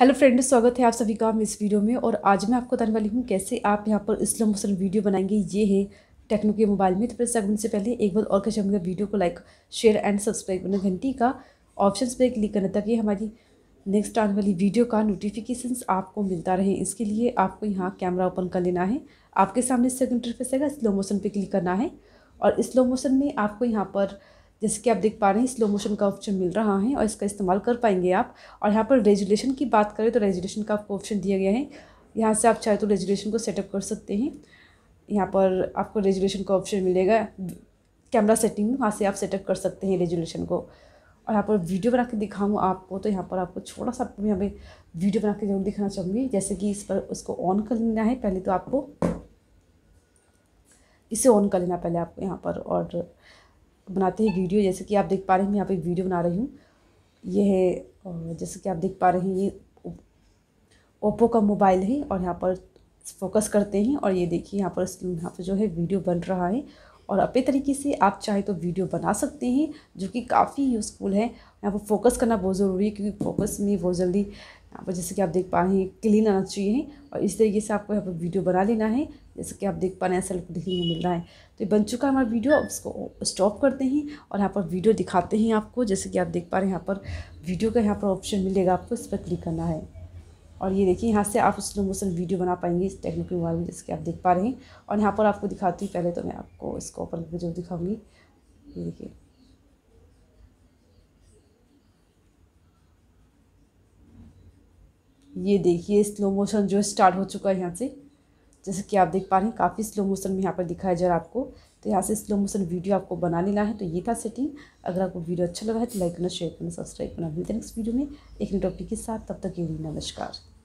hello friends स्वागत है आप सभी का इस वीडियो में और आज मैं आपको बताने वाली हूँ कैसे आप यहाँ पर स्लो मोशन वीडियो बनाएंगे ये है टेक्नो के मोबाइल में तो फिर सेगमेंट से पहले एक बार और कैसे मेरा वीडियो को लाइक शेयर एंड सब्सक्राइब करना घंटी का ऑप्शन पर क्लिक करना ताकि हमारी नेक्स्ट आने वाली वीडियो का नोटिफिकेशन आपको मिलता रहे इसके लिए आपको यहाँ कैमरा ओपन कर लेना है आपके सामने सेकंड इंटरफेस आएगा स्लो मोशन पर क्लिक करना है और स्लो मोशन में आपको यहाँ पर जैसे कि आप देख पा रहे हैं स्लो मोशन का ऑप्शन मिल रहा है और इसका इस्तेमाल कर पाएंगे आप और यहाँ पर रेजुलेशन की बात करें तो रेजुलेशन का आपको ऑप्शन दिया गया है यहाँ से आप चाहे तो रेजुलेशन को सेटअप कर सकते हैं यहाँ पर आपको रेजुलेशन का ऑप्शन मिलेगा कैमरा सेटिंग वहाँ से आप सेटअप कर सकते हैं रेजुलेशन को और यहाँ पर वीडियो बना के दिखाऊँ आपको तो यहाँ पर आपको छोटा सा यहाँ पर वीडियो बना के जरूर दिखाना चाहूँगी जैसे कि इस पर उसको ऑन कर लेना है पहले तो आपको इसे ऑन कर लेना पहले आपको यहाँ पर और बनाते हैं वीडियो जैसे कि आप देख पा रहे हैं मैं यहाँ पे वीडियो बना रही हूँ ये है जैसे कि आप देख पा रहे हैं ये ओप्पो का मोबाइल है और यहाँ पर फोकस करते हैं और ये देखिए यहाँ पर यहाँ पर जो है वीडियो बन रहा है और अपने तरीके से आप चाहे तो वीडियो बना सकते हैं जो कि काफ़ी यूज़फुल है यहाँ पर फोकस करना बहुत ज़रूरी है क्योंकि फोकस में बहुत जल्दी यहाँ पर जैसे कि आप देख पा रहे हैं क्लीन आना चाहिए और इस तरीके से आपको यहाँ पर वीडियो बना लेना है जैसे कि आप देख पा रहे हैं ऐसा देखने को मिल रहा है तो ये बन चुका है हमारा वीडियो अब इसको स्टॉप करते हैं और यहाँ पर वीडियो दिखाते हैं आपको जैसे कि आप देख पा रहे हैं यहाँ पर वीडियो का यहाँ पर ऑप्शन मिलेगा आपको इस पर क्लिक करना है और ये देखिए यहाँ से आप स्लो मोशन वीडियो बना पाएंगे इस टेक्निक के मोबाइल में जैसे कि आप देख पा रहे हैं और यहाँ पर आपको दिखाती हूँ पहले तो मैं आपको इसको ओपन करके जरूर दिखाऊंगी ये देखिए ये देखिए स्लो मोशन जो स्टार्ट हो चुका है यहाँ से जैसे कि आप देख पा रहे हैं काफ़ी स्लो मोशन में यहाँ पर दिखाया जा रहा है आपको तो यहाँ से स्लो मोशन वीडियो आपको बना लेना है तो ये था सेटिंग अगर आपको वीडियो अच्छा लगा है तो लाइक करना शेयर करना सब्सक्राइब करना मिलते हैं नेक्स्ट वीडियो में एक नेटॉपिक के साथ तब तक के लिए नमस्कार